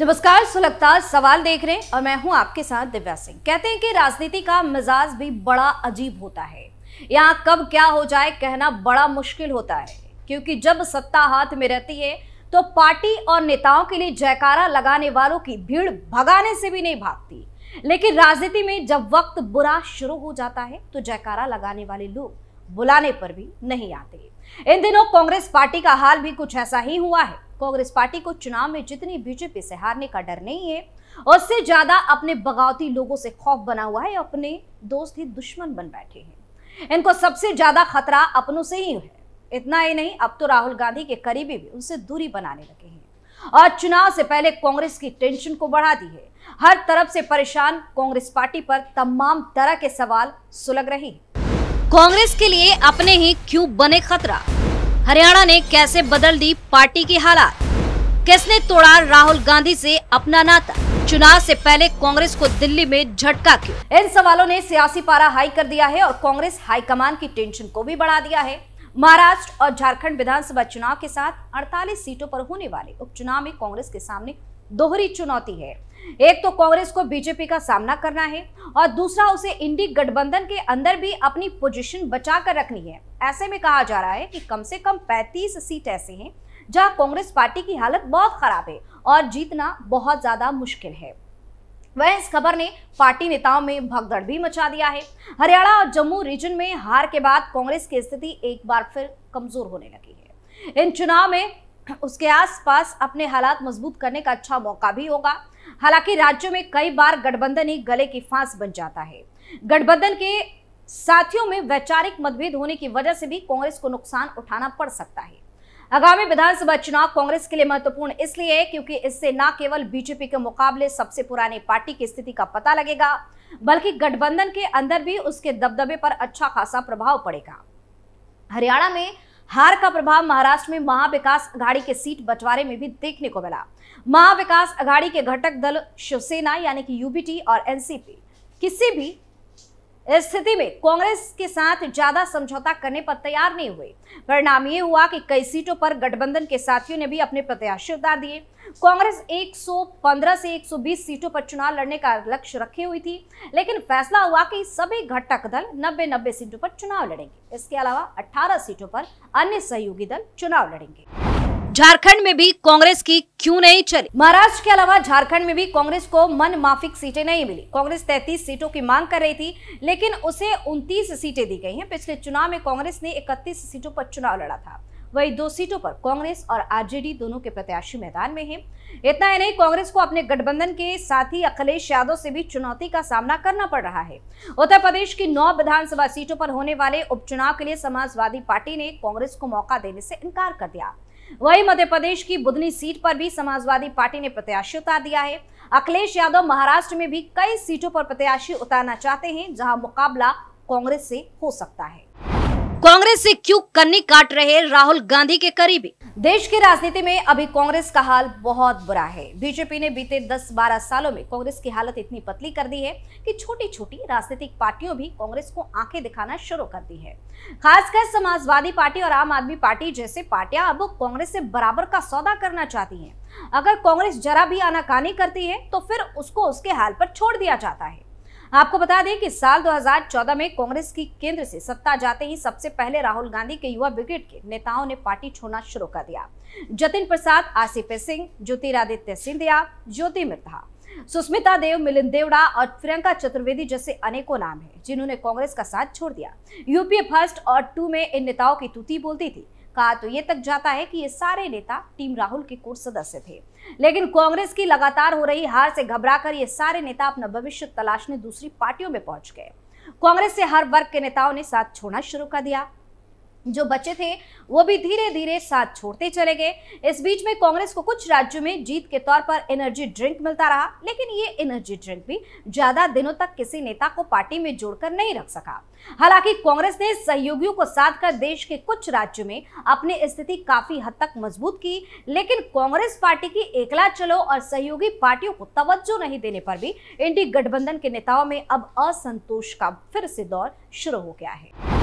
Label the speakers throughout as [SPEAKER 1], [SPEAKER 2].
[SPEAKER 1] नमस्कार सुलगता सवाल देख रहे हैं और मैं हूं आपके साथ दिव्या सिंह कहते हैं कि राजनीति का मिजाज भी बड़ा अजीब होता है यहाँ कब क्या हो जाए कहना बड़ा मुश्किल होता है क्योंकि जब सत्ता हाथ में रहती है तो पार्टी और नेताओं के लिए जयकारा लगाने वालों की भीड़ भगाने से भी नहीं भागती लेकिन राजनीति में जब वक्त बुरा शुरू हो जाता है तो जयकारा लगाने वाले लोग बुलाने पर भी नहीं आते इन दिनों कांग्रेस पार्टी का हाल भी कुछ ऐसा ही हुआ है कांग्रेस पार्टी को चुनाव में जितनी बीजेपी से हारने का डर नहीं है उससे ज्यादा अपने बगावती लोगों से खौफ बना हुआ है अपने दोस्त ही दुश्मन बन बैठे हैं इनको सबसे ज्यादा खतरा अपनों से ही है इतना ही नहीं अब तो राहुल गांधी के करीबी भी उनसे दूरी बनाने लगे हैं और चुनाव से पहले कांग्रेस की टेंशन को बढ़ा दी है हर तरफ से परेशान कांग्रेस पार्टी पर तमाम तरह के सवाल सुलग रहे हैं कांग्रेस के लिए अपने ही क्यों बने खतरा हरियाणा ने कैसे बदल दी पार्टी की हालात किसने तोड़ा राहुल गांधी से अपना नाता चुनाव से पहले कांग्रेस को दिल्ली में झटका क्यों इन सवालों ने सियासी पारा हाई कर दिया है और कांग्रेस हाईकमान की टेंशन को भी बढ़ा दिया है महाराष्ट्र और झारखंड विधानसभा चुनाव के साथ 48 सीटों पर होने वाले उपचुनाव में कांग्रेस के सामने दोहरी चुनौती है एक तो कांग्रेस को बीजेपी का सामना करना है और दूसरा उसे इंडी गठबंधन के अंदर भी अपनी पोजीशन बचा कर रखनी है ऐसे में कहा जा रहा है कि कम से कम 35 सीट ऐसे हैं जहां कांग्रेस पार्टी की हालत बहुत खराब है और जीतना बहुत ज़्यादा मुश्किल है वह इस खबर ने पार्टी नेताओं में भगदड़ भी मचा दिया है हरियाणा और जम्मू रीजन में हार के बाद कांग्रेस की स्थिति एक बार फिर कमजोर होने लगी है इन चुनाव में उसके आसपास अपने हालात मजबूत करने का अच्छा मौका भी होगा हालांकि राज्य में कई बार गठबंधन ही गले की फांस बन जाता है गठबंधन के साथियों में वैचारिक मतभेद होने की वजह से भी कांग्रेस को नुकसान उठाना पड़ सकता है आगामी विधानसभा चुनाव कांग्रेस के लिए महत्वपूर्ण इसलिए है क्योंकि इससे न केवल बीजेपी के मुकाबले सबसे पुराने पार्टी की स्थिति का पता लगेगा बल्कि गठबंधन के अंदर भी उसके दबदबे पर अच्छा खासा प्रभाव पड़ेगा हरियाणा में हार का प्रभाव महाराष्ट्र में महाविकास अघाड़ी के सीट बंटवारे में भी देखने को मिला महाविकास अघाड़ी के घटक दल शिवसेना यानी कि यूबीटी और एनसीपी किसी भी इस स्थिति में कांग्रेस के साथ ज्यादा समझौता करने पर तैयार नहीं हुए परिणाम ये हुआ कि कई सीटों पर गठबंधन के साथियों ने भी अपने प्रत्याशी उतार दिए कांग्रेस 115 से 120 सीटों पर चुनाव लड़ने का लक्ष्य रखी हुई थी लेकिन फैसला हुआ कि सभी घटक दल 90-90 सीटों पर चुनाव लड़ेंगे इसके अलावा 18 सीटों पर अन्य सहयोगी दल चुनाव लड़ेंगे झारखंड में भी कांग्रेस की क्यों नहीं चली महाराष्ट्र के अलावा झारखंड में भी कांग्रेस को मन माफिक सीटें नहीं मिली कांग्रेस 33 सीटों की मांग कर रही थी लेकिन उसे 29 सीटें दी गई हैं पिछले चुनाव में कांग्रेस ने 31 सीटों पर चुनाव लड़ा था वही दो सीटों पर कांग्रेस और आरजेडी दोनों के प्रत्याशी मैदान में हैं इतना ही नहीं कांग्रेस को अपने गठबंधन के साथ ही अखिलेश यादव से भी चुनौती का सामना करना पड़ रहा है उत्तर प्रदेश की नौ विधानसभा सीटों पर होने वाले उपचुनाव के लिए समाजवादी पार्टी ने कांग्रेस को मौका देने से इनकार कर दिया वहीं मध्य प्रदेश की बुधनी सीट पर भी समाजवादी पार्टी ने प्रत्याशी उतार दिया है अखिलेश यादव महाराष्ट्र में भी कई सीटों पर प्रत्याशी उतारना चाहते हैं जहां मुकाबला कांग्रेस से हो सकता है कांग्रेस से क्यों कन्नी काट रहे राहुल गांधी के करीबी देश की राजनीति में अभी कांग्रेस का हाल बहुत बुरा है बीजेपी ने बीते 10-12 सालों में कांग्रेस की हालत इतनी पतली कर दी है कि छोटी छोटी राजनीतिक पार्टियों भी कांग्रेस को आंखें दिखाना शुरू कर दी है खासकर समाजवादी पार्टी और आम आदमी पार्टी जैसे पार्टियां अब कांग्रेस से बराबर का सौदा करना चाहती है अगर कांग्रेस जरा भी आनाकानी करती है तो फिर उसको उसके हाल पर छोड़ दिया जाता है आपको बता दें कि साल 2014 में कांग्रेस की केंद्र से सत्ता जाते ही सबसे पहले राहुल गांधी के युवा ब्रिगेड के नेताओं ने पार्टी छोड़ना शुरू कर दिया जतिन प्रसाद आसिफ सिंह ज्योतिरादित्य सिंधिया ज्योति मिर्धा सुस्मिता देव मिलिंद देवड़ा और प्रियंका चतुर्वेदी जैसे अनेकों नाम हैं जिन्होंने कांग्रेस का साथ छोड़ दिया यूपीए फर्स्ट और टू में इन नेताओं की तूती बोलती थी का तो ये तक जाता है कि ये सारे नेता टीम राहुल के कोर सदस्य थे लेकिन कांग्रेस की लगातार हो रही हार से घबराकर ये सारे नेता अपना भविष्य तलाशने दूसरी पार्टियों में पहुंच गए कांग्रेस से हर वर्ग के नेताओं ने साथ छोड़ना शुरू कर दिया जो बचे थे वो भी धीरे धीरे साथ छोड़ते चले गए इस बीच में कांग्रेस को कुछ राज्यों में जीत के तौर पर एनर्जी ड्रिंक मिलता रहा लेकिन ये एनर्जी ड्रिंक भी ज्यादा दिनों तक किसी नेता को पार्टी में जोड़कर नहीं रख सका हालांकि कांग्रेस ने सहयोगियों को साथ कर देश के कुछ राज्यों में अपनी स्थिति काफी हद तक मजबूत की लेकिन कांग्रेस पार्टी की एकला चलो और सहयोगी पार्टियों को तवज्जो नहीं देने पर भी इंडी गठबंधन के नेताओं में अब असंतोष का फिर से दौर शुरू हो गया है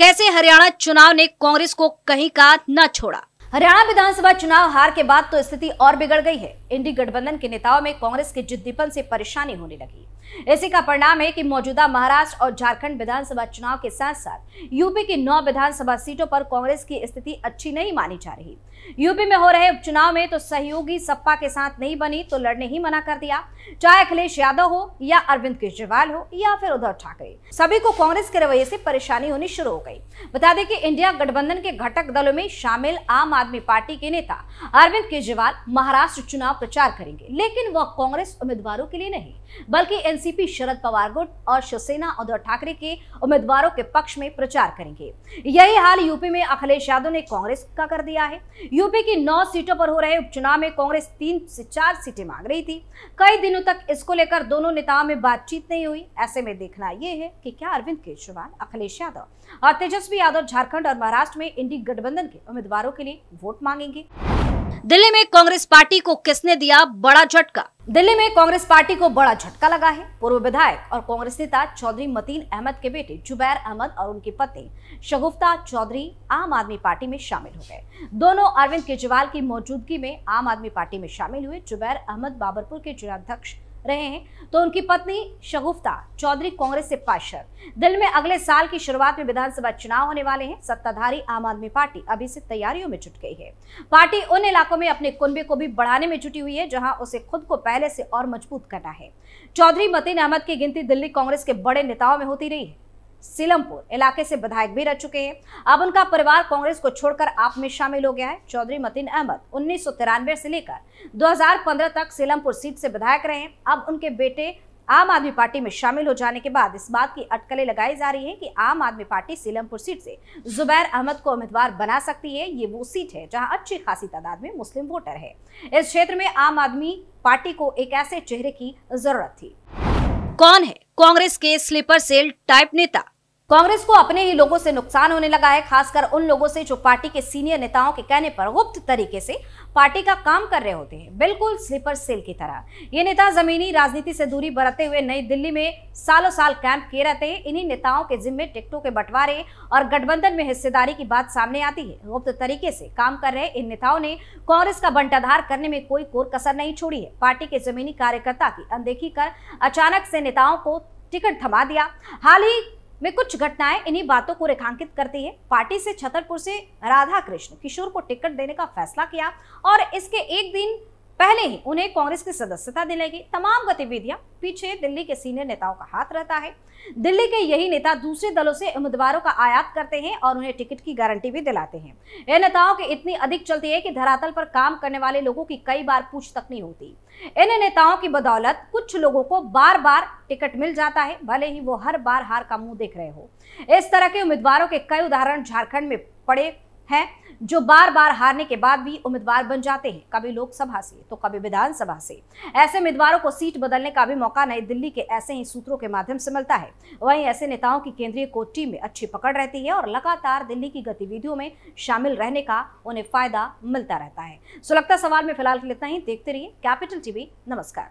[SPEAKER 1] कैसे हरियाणा चुनाव ने कांग्रेस को कहीं का न छोड़ा हरियाणा विधानसभा चुनाव हार के बाद तो स्थिति और बिगड़ गई है इंडी गठबंधन के नेताओं में कांग्रेस के जिद्दीपन से परेशानी होने लगी इसी का परिणाम है कि मौजूदा महाराष्ट्र और झारखंड विधानसभा चुनाव के साथ साथ यूपी की नौ विधानसभा सीटों पर कांग्रेस की स्थिति अच्छी नहीं मानी जा रही यूपी में हो रहे उपचुनाव में तो सहयोगी सपा के साथ नहीं बनी तो लड़ने ही मना कर दिया चाहे अखिलेश यादव हो या अरविंद केजरीवाल हो या फिर उद्धव ठाकरे सभी को कांग्रेस के रवैये से परेशानी होनी शुरू हो गई बता दें कि इंडिया गठबंधन के घटक दलों में शामिल आम आदमी पार्टी के नेता अरविंद केजरीवाल महाराष्ट्र चुनाव प्रचार करेंगे लेकिन वह कांग्रेस उम्मीदवारों के लिए नहीं बल्कि इन एनसीपी शरद पवार गुट और शिवसेना उद्धव ठाकरे के उम्मीदवारों के पक्ष में प्रचार करेंगे यही हाल यूपी में अखिलेश यादव ने कांग्रेस का कर दिया है यूपी की नौ सीटों पर हो रहे उपचुनाव में कांग्रेस तीन से चार सीटें मांग रही थी कई दिनों तक इसको लेकर दोनों नेताओं में बातचीत नहीं हुई ऐसे में देखना यह है कि क्या अरविंद केजरीवाल अखिलेश यादव और तेजस्वी यादव झारखंड और महाराष्ट्र में इंडी गठबंधन के उम्मीदवारों के लिए वोट मांगेंगे दिल्ली में कांग्रेस पार्टी को किसने दिया बड़ा झटका दिल्ली में कांग्रेस पार्टी को बड़ा झटका लगा है पूर्व विधायक और कांग्रेस नेता चौधरी मतीन अहमद के बेटे जुबैर अहमद और उनकी पत्नी शगुफ्ता चौधरी आम आदमी पार्टी में शामिल हो गए दोनों अरविंद केजरीवाल की मौजूदगी में आम आदमी पार्टी में शामिल हुए जुबैर अहमद बाबरपुर के जिलाध्यक्ष रहे हैं तो उनकी पत्नी शगुफ्ता चौधरी कांग्रेस से पार्षद दिल में अगले साल की शुरुआत में विधानसभा चुनाव होने वाले हैं सत्ताधारी आम आदमी पार्टी अभी से तैयारियों में जुट गई है पार्टी उन इलाकों में अपने कुंबे को भी बढ़ाने में जुटी हुई है जहां उसे खुद को पहले से और मजबूत करना है चौधरी मतीन अहमद की गिनती दिल्ली कांग्रेस के बड़े नेताओं में होती रही है सिलमपुर इलाके से विधायक भी रह चुके हैं अब उनका परिवार कांग्रेस को छोड़कर आप में शामिल हो गया है चौधरी मतीन अहमद उन्नीस से लेकर 2015 तक सिलमपुर सीट से विधायक रहे अब उनके बेटे आम आदमी पार्टी में शामिल हो जाने के बाद इस बात की अटकलें लगाई जा रही हैं कि आम आदमी पार्टी सीलमपुर सीट से जुबैर अहमद को उम्मीदवार बना सकती है ये वो सीट है जहां अच्छी खासी तादाद में मुस्लिम वोटर है इस क्षेत्र में आम आदमी पार्टी को एक ऐसे चेहरे की जरूरत थी कौन है कांग्रेस के स्लीपर सेल टाइप नेता कांग्रेस को अपने ही लोगों से नुकसान होने लगा है खासकर उन लोगों से जो पार्टी के सीनियर नेताओं के कहने पर गुप्त तरीके से पार्टी का काम कर रहे होते हैं बिल्कुल स्लीपर सेल की तरह ये नेता जमीनी राजनीति से दूरी बरतते हुए नई दिल्ली में सालों साल कैंप किए रहते हैं इन्हीं नेताओं के जिम्मे टिकटों के बंटवारे और गठबंधन में हिस्सेदारी की बात सामने आती है गुप्त तरीके से काम कर रहे इन नेताओं ने कांग्रेस का बंटाधार करने में कोई कोर कसर नहीं छोड़ी है पार्टी के जमीनी कार्यकर्ता की अनदेखी कर अचानक से नेताओं को टिकट थमा दिया हाल ही में कुछ घटनाएं इन्हीं बातों को रेखांकित करती है पार्टी से छतरपुर से राधा कृष्ण किशोर को टिकट देने का फैसला किया और इसके एक दिन पहले ही उन्हें कांग्रेस की सदस्यता दिलाई तमाम गतिविधियां पीछे दिल्ली के सीनियर नेताओं का हाथ रहता है दिल्ली के यही नेता दूसरे दलों से उम्मीदवारों का आयात करते हैं और उन्हें टिकट की गारंटी भी दिलाते हैं इन नेताओं के इतनी अधिक चलती है कि धरातल पर काम करने वाले लोगों की कई बार पूछ तक नहीं होती इन नेताओं की बदौलत कुछ लोगों को बार बार टिकट मिल जाता है भले ही वो हर बार हार का मुंह देख रहे हो इस तरह के उम्मीदवारों के कई उदाहरण झारखंड में पड़े हैं जो बार बार हारने के बाद भी उम्मीदवार बन जाते हैं कभी लोकसभा से तो कभी विधानसभा से ऐसे उम्मीदवारों को सीट बदलने का भी मौका नई दिल्ली के ऐसे ही सूत्रों के माध्यम से मिलता है वहीं ऐसे नेताओं की केंद्रीय कोटी में अच्छी पकड़ रहती है और लगातार दिल्ली की गतिविधियों में शामिल रहने का उन्हें फायदा मिलता रहता है सुलगता सवाल में फिलहाल इतना ही देखते रहिए कैपिटल टीवी नमस्कार